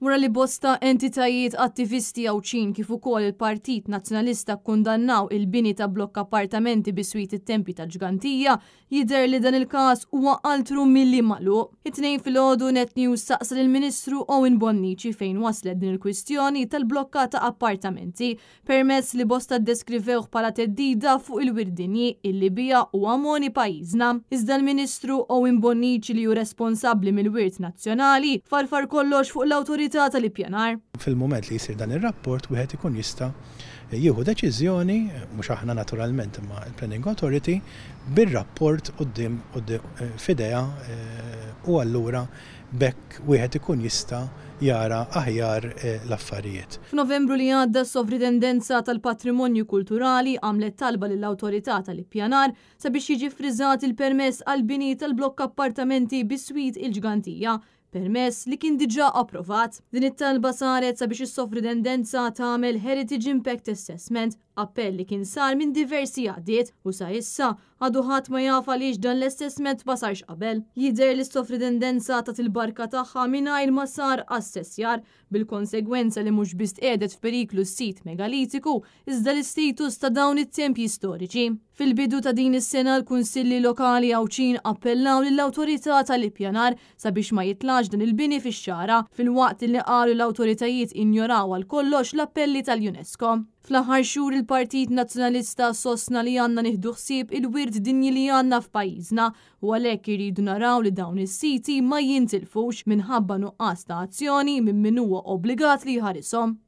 Mura li bosta entitajiet attivisti ċin kif ukoll il-Partit Nazzjonalista kundannaw il-bini ta' blokk appartamenti biswit it-tempi ta' ġgantija, jidher li dan il-każ huwa altru milli malu. It-tnejn filgħodu net news saqsal il-Ministru Owen Bonnici fejn waslet din il-kwistjoni tal-blokka ta' appartamenti permezz li bosta ddeskrivewh bħala teddida fuq il wirdini illi libija u għamoni pajjiżna. Iżda l-Ministru Owen Bonnici li hu responsabbli mill-Wirt Nazzjonali farfar kollox fuq l-awtorità possibilità tal-ippjanar. Fil-moment li jisir dan ir-rapport wieħed ikun jista' jieħu deċiżjoni, mhux aħna naturalment ma l-Planning Authority, bir-rapport qudiem eh, fidea eh, u allura bekk wieħed ikun jista' jara aħjar eh, l-affarijiet. F'Novembru li għadda s tal-Patrimonju Kulturali għamlet talba lill awtorità tal-ippjanar sabiex jiġi frizzat il-permess għal bini tal-blokk appartamenti bis-swit il-ġgantija permess li kien diġà approvat. Din it-talba saret sabiex is tendenza tagħmel Heritage Impact Assessment, appell li kien sar minn diversi għaddiet u sa issa għadu ħadd ma jafa għaliex dan l-assessment ma sarx qabel. Jidher li s tendenza ta' tilbarka tagħha mingħajr ma sar assessjar bil-konsegwenza li mhux biss qiegħdet f'periklu s-sit megalitiku iżda l-istatus ta' dawn it-tempji storiċi. Fil-bidu ta' din is-sena l-Kunsilli Lokali Awċin appellaw lill-awtorità tal-ippjanar sabiex ma jitlax din il-bini fix-xara fil-waqt li qalu l-awtoritajiet injoraw għal kollox l-appelli tal-UNESCO. Fl-aħħar xhur il-Partit Nazzjonalista sostna li għandna nieħdu ħsieb il-wirt dinji li għandna f'pajjiżna u għalhekk iridu naraw li dawn is-siti ma jintilfux minħabba nuqqas ta' azzjoni minn min huwa obbligat li jħarishom.